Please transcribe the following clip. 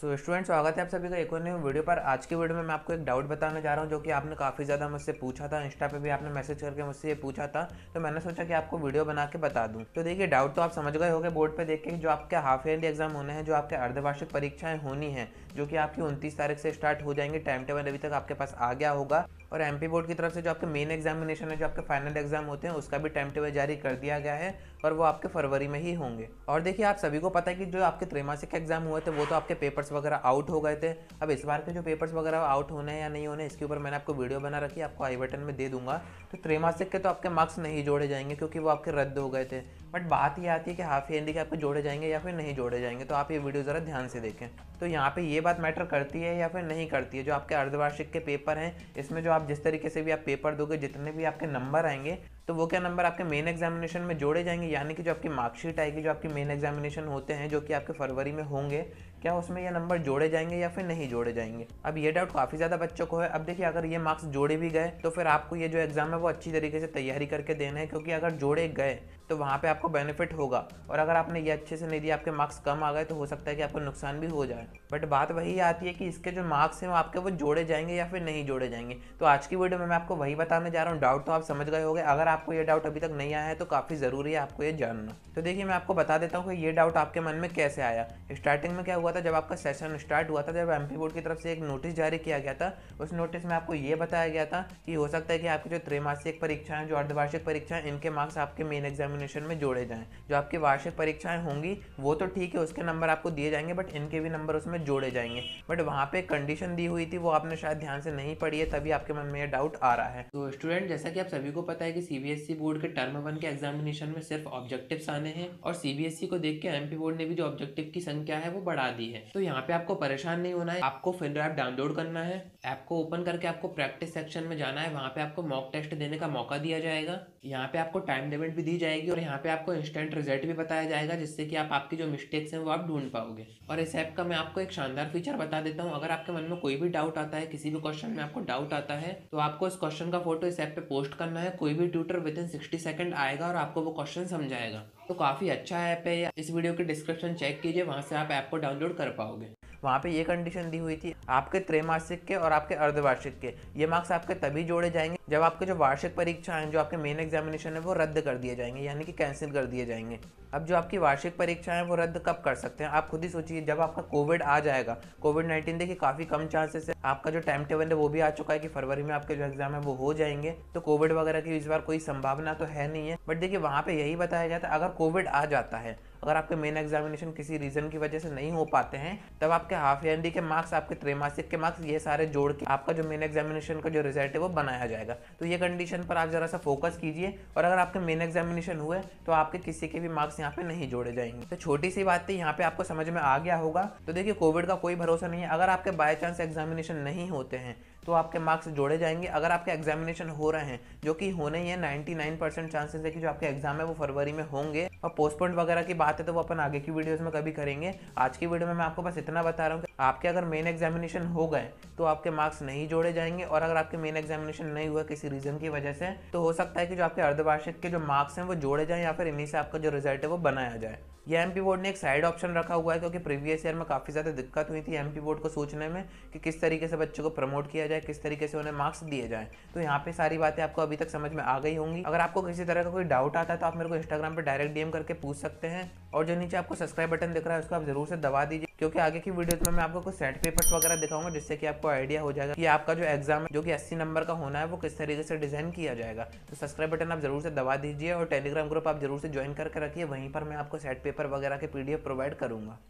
so student स्वागत है आप सभी का एक और न्यू वीडियो पर आज की वीडियो में मैं आपको एक डाउट बताने जा रहा हूँ जो कि आपने काफ़ी ज़्यादा मुझसे पूछा था इंस्टा पे भी आपने मैसेज करके मुझसे ये पूछा था तो मैंने सोचा कि आपको वीडियो बना के बता दूँ तो देखिए डाउट तो आप समझ गए होंगे बोर्ड पर देख के जो आपके हाफ ईयरली एग्जाम होने हैं जो आपके अर्धवार्षिक परीक्षाएँ होनी है जो कि आपकी उनतीस तारीख से स्टार्ट हो जाएंगे टाइम टेबल अभी तक आपके पास आ गया होगा और एम बोर्ड की तरफ से जो आपके मेन एग्जामिनेशन है जो आपके फाइनल एग्जाम होते हैं उसका भी टाइम टेबल जारी कर दिया गया है और वो आपके फरवरी में ही होंगे और देखिए आप सभी को पता है कि जो आपके त्रैमासिक एग्जाम हुए थे वो तो आपके पेपर्स वगैरह आउट हो गए थे अब इस बार के जो पेपर्स वगैरह आउट होने या नहीं होने इसके ऊपर मैंने आपको वीडियो बना रखी आपको आई बटन में दे दूंगा तो त्रैमासिक के तो आपके मार्क्स नहीं जोड़े जाएंगे क्योंकि वो आपके रद्द हो गए थे बट बात ये आती है कि हाफ ईयरली के आपको जोड़े जाएंगे या फिर नहीं जोड़े जाएंगे तो आप ये वीडियो ज़रा ध्यान से देखें तो यहाँ पे ये बात मैटर करती है या फिर नहीं करती है जो आपके अर्धवार्षिक के पेपर हैं इसमें जो आप आप जिस तरीके से भी आप पेपर दोगे जितने भी आपके नंबर आएंगे तो वो क्या नंबर आपके मेन एग्जामिनेशन में जोड़े जाएंगे यानी कि जो आपकी मार्कशीट आएगी जो आपकी मेन एग्जामिनेशन होते हैं जो कि आपके फरवरी में होंगे क्या उसमें ये नंबर जोड़े जाएंगे या फिर नहीं जोड़े जाएंगे अब ये डाउट काफ़ी ज़्यादा बच्चों को है अब देखिए अगर ये मार्क्स जोड़े भी गए तो फिर आपको ये जो एग्ज़ाम है वो अच्छी तरीके से तैयारी करके देना है क्योंकि अगर जोड़े गए तो वहाँ पे आपको बेनिफिट होगा और अगर आपने ये अच्छे से नहीं दिया आपके मार्क्स कम आ गए तो हो सकता है कि आपको नुकसान भी हो जाए बट बात वही आती है कि इसके जो मार्क्स हैं वो आपके वो जोड़े जाएंगे या फिर नहीं जोड़े जाएंगे तो आज की वीडियो में मैं आपको वही बताने जा रहा हूँ डाउट तो आप समझ गए होगे अगर आप आपको ये डाउट अभी तक नहीं आया है तो काफ़ी ज़रूरी है आपको ये जानना तो देखिए मैं आपको बता देता हूँ कि ये डाउट आपके मन में कैसे आया स्टार्टिंग में क्या हुआ था जब आपका सेशन स्टार्ट हुआ था जब एम बोर्ड की तरफ से एक नोटिस जारी किया गया था उस नोटिस में आपको ये बताया गया था कि हो सकता है कि आपकी जो त्रैमासिक परीक्षाएं जो अर्धवार्षिक परीक्षाएं इनके मार्क्स आपके मेन एग्जामिनेशन में जोड़े जाएँ जो आपकी वार्षिक परीक्षाएँ होंगी वो तो ठीक है उसके नंबर आपको दिए जाएंगे बट इनके भी नंबर उसमें जोड़े जाएंगे बट वहाँ पर कंडीशन दी हुई थी वो आपने शायद ध्यान से नहीं पढ़ी है तभी आपके मन में ये डाउट आ रहा है तो स्टूडेंट जैसा कि आप सभी को पता है कि सी सीबीएसई बोर्ड e के टर्म वन के एग्जामिनेशन में सिर्फ ऑब्जेक्टिव्स आने हैं और सीबीएसई e को देख के एमपी बोर्ड ने भी जो ऑब्जेक्टिव की संख्या है वो बढ़ा दी है तो यहाँ पे आपको परेशान नहीं होना है आपको फिर ऐप डाउनलोड करना है ऐप को ओपन करके आपको प्रैक्टिस सेक्शन में जाना है वहाँ पे आपको मॉक टेस्ट देने का मौका दिया जाएगा यहाँ पे आपको टाइम लिमिट भी दी जाएगी और यहाँ पे आपको इंस्टेंट रिजल्ट भी बताया जाएगा जिससे कि आप आपकी जो मिस्टेक्स हैं वो आप ढूंढ पाओगे और इस ऐप का मैं आपको एक शानदार फीचर बता देता हूँ अगर आपके मन में कोई भी डाउट आता है किसी भी क्वेश्चन में आपको डाउट आता है तो आपको इस क्वेश्चन का फोटो इस ऐप पे पोस्ट करना है कोई भी computer within sixty second आएगा और आपको वो क्वेश्चन समझाएगा तो काफ़ी अच्छा ऐप है इस वीडियो के डिस्क्रिप्शन चेक कीजिए वहाँ से आप ऐप को डाउनलोड कर पाओगे वहाँ पे ये कंडीशन दी हुई थी आपके त्रैमासिक के और आपके अर्धवार्षिक के ये मार्क्स आपके तभी जोड़े जाएंगे जब आपके जो वार्षिक परीक्षाएं जो आपके मेन एग्जामिनेशन है वो रद्द कर दिए जाएंगे यानी कि कैंसिल कर दिए जाएंगे अब जो आपकी वार्षिक परीक्षाएं वो रद्द कब कर सकते हैं आप खुद ही सोचिए जब आपका कोविड आ जाएगा कोविड नाइन्टीन देखिए काफ़ी कम चांसेस है आपका जो टाइम टेबल है वो भी आ चुका है कि फरवरी में आपके जो एग्जाम है वो हो जाएंगे तो कोविड वगैरह की इस बार कोई संभावना तो है नहीं है बट देखिए वहाँ पर यही बताया जाता है अगर कोविड आ जाता है अगर आपके मेन एग्जामिनेशन किसी रीज़न की वजह से नहीं हो पाते हैं तब आपके हाफ ईयरली के मार्क्स आपके त्रैमासिक के मार्क्स ये सारे जोड़ के आपका जो मेन एग्जामिनेशन का जो रिजल्ट है वो बनाया जाएगा तो ये कंडीशन पर आप ज़रा सा फोकस कीजिए और अगर आपके मेन एग्जामिनेशन हुए तो आपके किसी के भी मार्क्स यहाँ पे नहीं जोड़े जाएंगे तो छोटी सी बात थी यहाँ पे आपको समझ में आ गया होगा तो देखिए कोविड का कोई भरोसा नहीं है अगर आपके बाय चांस एग्जामिनेशन नहीं होते हैं तो आपके मार्क्स जोड़े जाएंगे अगर आपके एग्जामिनेशन हो रहे हैं जो कि होने ही है नाइन परसेंट चांसेस है कि जो आपके एग्जाम है वो फरवरी में होंगे और पोस्टपोन वगैरह की बात है तो वो अपन आगे की वीडियोस में कभी करेंगे आज की वीडियो में मैं आपको बस इतना बता रहा हूँ आपके अगर मेन एग्जामिनेशन हो गए तो आपके मार्क्स नहीं जोड़े जाएंगे और अगर आपके मेन एग्जामिनेशन नहीं हुआ किसी रीज़न की वजह से तो हो सकता है कि जो आपके अर्धवार्षिक के जो मार्क्स हैं वो जोड़े जाएँ या फिर इन्हीं से आपका जो रिजल्ट है वो बनाया जाए ये एम बोर्ड ने एक साइड ऑप्शन रखा हुआ है क्योंकि प्रीवियस ईयर में काफ़ी ज़्यादा दिक्कत हुई थी एम बोर्ड को सोचने में कि किस तरीके से बच्चों को प्रमोट किया जाए किस तरीके से उन्हें मार्क्स दिए जाएँ तो यहाँ पे सारी बातें आपको अभी तक समझ में आ गई होंगी अगर आपको किसी तरह का कोई डाउट आता है तो आप मेरे को इंस्टाग्राम पर डायरेक्ट डी करके पूछ सकते हैं और जो नीचे आपको सब्सक्राइब बटन दिख रहा है उसको आप जरूर से दबा दीजिए क्योंकि आगे की वीडियो में मैं आपको कुछ सेट पेपर्स वगैरह दिखाऊंगा जिससे कि आपको आइडिया हो जाएगा कि आपका जो एग्जाम है जो कि 80 नंबर का होना है वो किस तरीके से डिजाइन किया जाएगा तो सब्सक्राइब बटन आप जरूर से दबा दीजिए और टेलीग्राम ग्रुप आप जरूर से ज्वाइन करके रखिए वहीं पर मैं आपको सेट पेपर वगैरह के पीडीएफ प्रोवाइड करूंगा